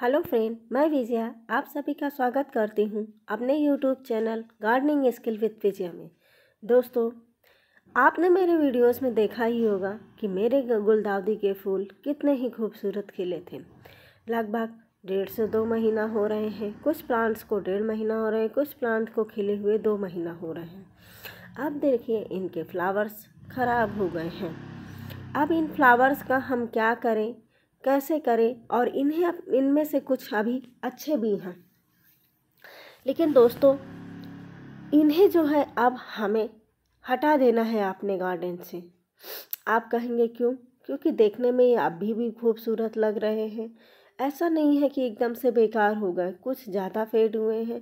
hello friend मैं विजया आप सभी का स्वागत करती हूँ अपने YouTube channel gardening skill with Vijaya में दोस्तों आपने मेरे वीडियोस में देखा ही होगा कि मेरे गुलदावदी के फूल कितने ही खूबसूरत खिले थे लगभग डेढ़ से दो महीना हो रहे हैं कुछ प्लांट्स को डेढ़ महीना हो रहे हैं कुछ प्लांट को खिले हुए दो महीना हो रहे हैं अब देखिए इनके फ्लावर्स ख़राब हो गए हैं अब इन फ्लावर्स का हम क्या करें कैसे करें और इन्हें इनमें से कुछ अभी अच्छे भी हैं लेकिन दोस्तों इन्हें जो है अब हमें हटा देना है अपने गार्डन से आप कहेंगे क्यों क्योंकि देखने में ये अभी भी खूबसूरत लग रहे हैं ऐसा नहीं है कि एकदम से बेकार हो गए कुछ ज़्यादा फेड हुए हैं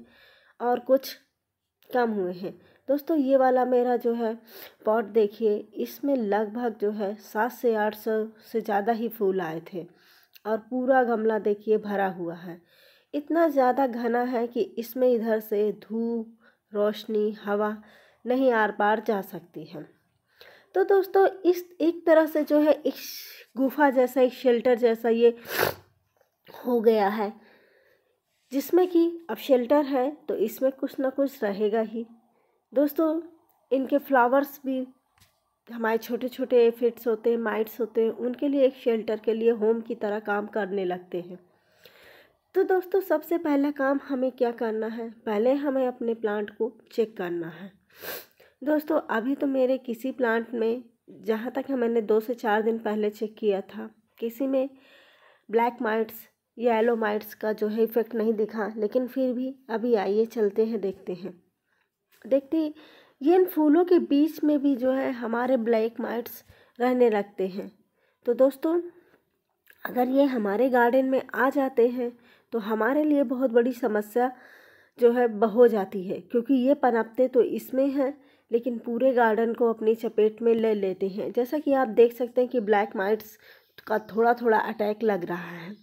और कुछ कम हुए हैं दोस्तों ये वाला मेरा जो है पॉट देखिए इसमें लगभग जो है सात से आठ सौ से ज़्यादा ही फूल आए थे और पूरा गमला देखिए भरा हुआ है इतना ज़्यादा घना है कि इसमें इधर से धूप रोशनी हवा नहीं आर पार जा सकती है तो दोस्तों इस एक तरह से जो है एक गुफा जैसा एक शेल्टर जैसा ये हो गया है जिसमें कि अब शेल्टर है तो इसमें कुछ ना कुछ रहेगा ही दोस्तों इनके फ्लावर्स भी हमारे छोटे छोटे एफिड्स होते हैं माइट्स होते हैं उनके लिए एक शेल्टर के लिए होम की तरह काम करने लगते हैं तो दोस्तों सबसे पहला काम हमें क्या करना है पहले हमें अपने प्लांट को चेक करना है दोस्तों अभी तो मेरे किसी प्लांट में जहाँ तक मैंने दो से चार दिन पहले चेक किया था किसी में ब्लैक माइट्स या एलो माइट्स का जो है इफ़ेक्ट नहीं दिखा लेकिन फिर भी अभी आइए चलते हैं देखते हैं देखते ये इन फूलों के बीच में भी जो है हमारे ब्लैक माइट्स रहने लगते हैं तो दोस्तों अगर ये हमारे गार्डन में आ जाते हैं तो हमारे लिए बहुत बड़ी समस्या जो है हो जाती है क्योंकि ये पनपते तो इसमें हैं लेकिन पूरे गार्डन को अपनी चपेट में ले लेते हैं जैसा कि आप देख सकते हैं कि ब्लैक माइट्स का थोड़ा थोड़ा अटैक लग रहा है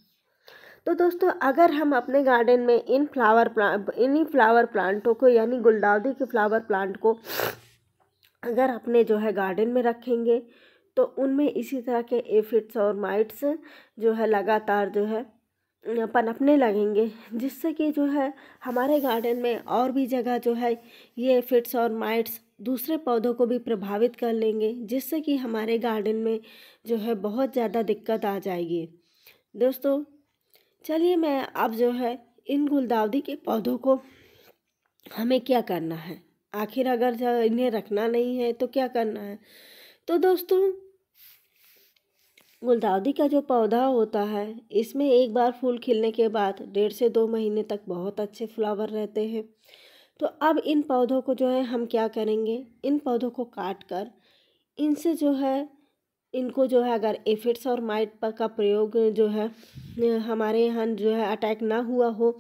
तो दोस्तों अगर हम अपने गार्डन में इन फ्लावर प्लांट इन्हीं फ्लावर प्लांटों को यानी गुलदावदी के फ्लावर प्लांट को अगर अपने जो है गार्डन में रखेंगे तो उनमें इसी तरह के एफिड्स और माइट्स जो है लगातार जो है पनपने लगेंगे जिससे कि जो है हमारे गार्डन में और भी जगह जो है ये एफिड्स और माइट्स दूसरे पौधों को भी प्रभावित कर लेंगे जिससे कि हमारे गार्डन में जो है बहुत ज़्यादा दिक्कत आ जाएगी दोस्तों चलिए मैं अब जो है इन गुलदावदी के पौधों को हमें क्या करना है आखिर अगर इन्हें रखना नहीं है तो क्या करना है तो दोस्तों गुलदावदी का जो पौधा होता है इसमें एक बार फूल खिलने के बाद डेढ़ से दो महीने तक बहुत अच्छे फ्लावर रहते हैं तो अब इन पौधों को जो है हम क्या करेंगे इन पौधों को काट कर इनसे जो है इनको जो है अगर एफिड्स और माइट का प्रयोग जो है हमारे यहाँ जो है अटैक ना हुआ हो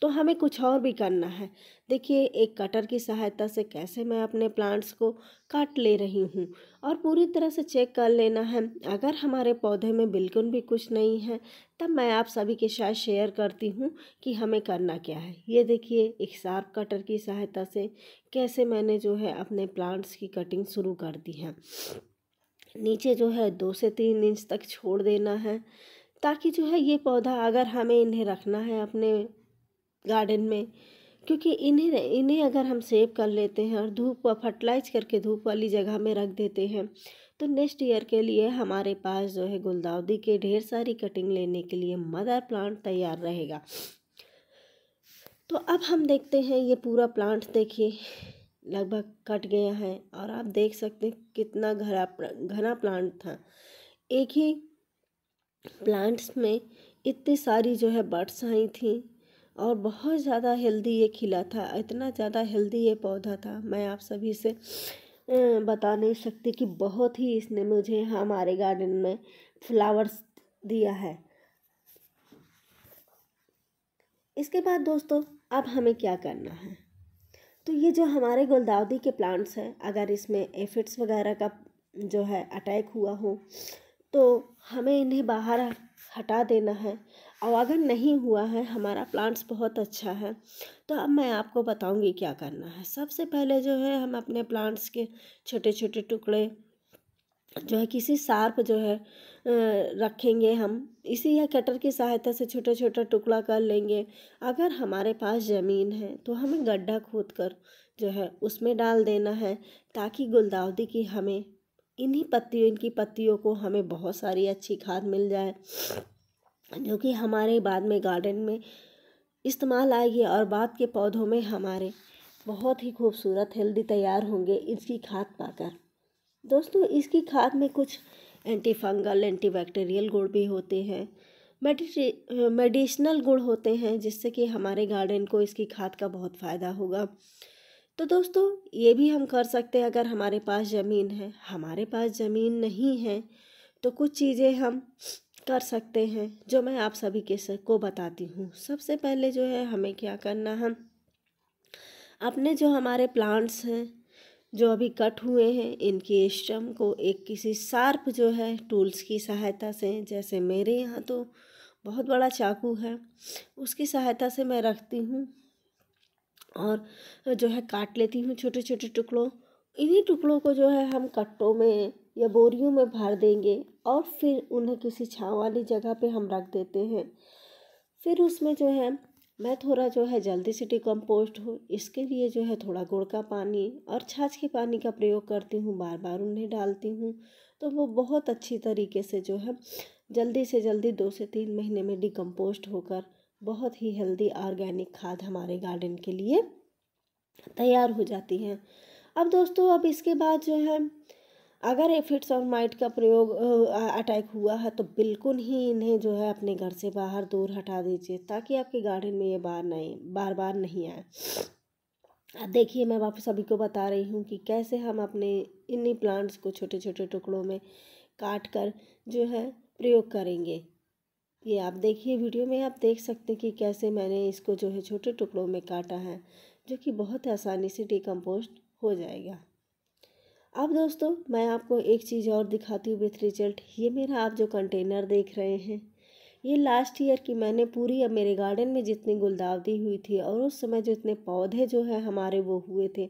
तो हमें कुछ और भी करना है देखिए एक कटर की सहायता से कैसे मैं अपने प्लांट्स को काट ले रही हूँ और पूरी तरह से चेक कर लेना है अगर हमारे पौधे में बिल्कुल भी कुछ नहीं है तब मैं आप सभी के साथ शेयर करती हूँ कि हमें करना क्या है ये देखिए एक शार्प कटर की सहायता से कैसे मैंने जो है अपने प्लांट्स की कटिंग शुरू कर दी है नीचे जो है दो से तीन इंच तक छोड़ देना है ताकि जो है ये पौधा अगर हमें इन्हें रखना है अपने गार्डन में क्योंकि इन्हें इन्हें अगर हम सेव कर लेते हैं और धूप व फर्टिलाइज करके धूप वाली जगह में रख देते हैं तो नेक्स्ट ईयर के लिए हमारे पास जो है गुलदाउदी के ढेर सारी कटिंग लेने के लिए मदर प्लांट तैयार रहेगा तो अब हम देखते हैं ये पूरा प्लांट देखिए लगभग कट गया है और आप देख सकते हैं कितना घरा घना प्लांट था एक ही प्लांट्स में इतनी सारी जो है बर्ड्स आई थी और बहुत ज़्यादा हेल्दी ये खिला था इतना ज़्यादा हेल्दी ये पौधा था मैं आप सभी से बता नहीं सकती कि बहुत ही इसने मुझे हमारे गार्डन में फ्लावर्स दिया है इसके बाद दोस्तों अब हमें क्या करना है तो ये जो हमारे गुलदाउदी के प्लांट्स हैं अगर इसमें एफिड्स वगैरह का जो है अटैक हुआ हो तो हमें इन्हें बाहर हटा देना है और अगर नहीं हुआ है हमारा प्लांट्स बहुत अच्छा है तो अब मैं आपको बताऊंगी क्या करना है सबसे पहले जो है हम अपने प्लांट्स के छोटे छोटे टुकड़े जो है किसी सार्प जो है रखेंगे हम इसी या कटर की सहायता से छोटा छोटा टुकड़ा कर लेंगे अगर हमारे पास ज़मीन है तो हमें गड्ढा खोद कर जो है उसमें डाल देना है ताकि गुलदाउदी की हमें इन्हीं पत्तियों इनकी पत्तियों को हमें बहुत सारी अच्छी खाद मिल जाए जो कि हमारे बाद में गार्डन में इस्तेमाल आएगी और बाद के पौधों में हमारे बहुत ही खूबसूरत हेल्दी तैयार होंगे इसकी खाद पाकर दोस्तों इसकी खाद में कुछ एंटी फंगल एंटी गुण भी होते हैं मेडिटे मेडिसिनल गुण होते हैं जिससे कि हमारे गार्डन को इसकी खाद का बहुत फ़ायदा होगा तो दोस्तों ये भी हम कर सकते हैं अगर हमारे पास ज़मीन है हमारे पास ज़मीन नहीं है तो कुछ चीज़ें हम कर सकते हैं जो मैं आप सभी के को बताती हूँ सबसे पहले जो है हमें क्या करना है अपने जो हमारे प्लांट्स हैं जो अभी कट हुए हैं इनके स्टम को एक किसी शार्प जो है टूल्स की सहायता से जैसे मेरे यहाँ तो बहुत बड़ा चाकू है उसकी सहायता से मैं रखती हूँ और जो है काट लेती हूँ छोटे छोटे टुकड़ों इन्हीं टुकड़ों को जो है हम कट्टों में या बोरियों में भर देंगे और फिर उन्हें किसी छाँव वाली जगह पे हम रख देते हैं फिर उसमें जो है मैं थोड़ा जो है जल्दी से डिकम्पोस्ट हो इसके लिए जो है थोड़ा गुड़ का पानी और छाछ के पानी का प्रयोग करती हूँ बार बार उन्हें डालती हूँ तो वो बहुत अच्छी तरीके से जो है जल्दी से जल्दी दो से तीन महीने में डिकम्पोस्ट होकर बहुत ही हेल्दी ऑर्गेनिक खाद हमारे गार्डन के लिए तैयार हो जाती है अब दोस्तों अब इसके बाद जो है अगर एफिड्स और माइट का प्रयोग अटैक हुआ है तो बिल्कुल ही इन्हें जो है अपने घर से बाहर दूर हटा दीजिए ताकि आपके गार्डन में ये बार नहीं बार बार नहीं आए देखिए मैं आप सभी को बता रही हूँ कि कैसे हम अपने इन्हीं प्लांट्स को छोटे छोटे टुकड़ों में काट कर जो है प्रयोग करेंगे ये आप देखिए वीडियो में आप देख सकते हैं कि कैसे मैंने इसको जो है छोटे टुकड़ों में काटा है जो कि बहुत आसानी से डिकम्पोस्ट हो जाएगा अब दोस्तों मैं आपको एक चीज़ और दिखाती हूँ विथ रिजल्ट ये मेरा आप जो कंटेनर देख रहे हैं ये लास्ट ईयर की मैंने पूरी अब मेरे गार्डन में जितनी गुलदावदी हुई थी और उस समय जो इतने पौधे जो है हमारे वो हुए थे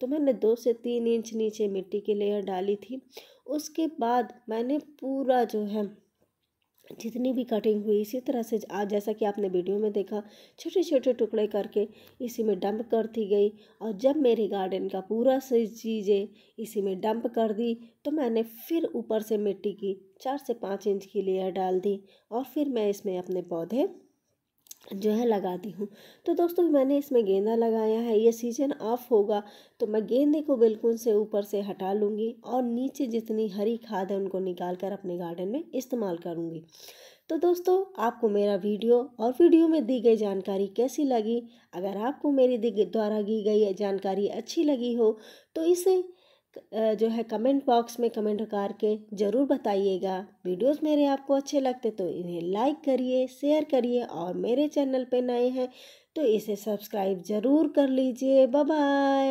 तो मैंने दो से तीन इंच नीचे मिट्टी की लेयर डाली थी उसके बाद मैंने पूरा जो है जितनी भी कटिंग हुई इसी तरह से आज जैसा कि आपने वीडियो में देखा छोटे छोटे टुकड़े करके इसी में डंप करती गई और जब मेरे गार्डन का पूरा से चीज़ें इसी में डंप कर दी तो मैंने फिर ऊपर से मिट्टी की चार से पाँच इंच की लेयर डाल दी और फिर मैं इसमें अपने पौधे जो है लगाती हूँ तो दोस्तों मैंने इसमें गेंदा लगाया है ये सीजन ऑफ होगा तो मैं गेंदे को बिल्कुल से ऊपर से हटा लूँगी और नीचे जितनी हरी खाद है उनको निकाल कर अपने गार्डन में इस्तेमाल करूँगी तो दोस्तों आपको मेरा वीडियो और वीडियो में दी गई जानकारी कैसी लगी अगर आपको मेरी द्वारा दी गई जानकारी अच्छी लगी हो तो इसे जो है कमेंट बॉक्स में कमेंट करके ज़रूर बताइएगा वीडियोस मेरे आपको अच्छे लगते तो इन्हें लाइक करिए शेयर करिए और मेरे चैनल पे नए हैं तो इसे सब्सक्राइब ज़रूर कर लीजिए बाय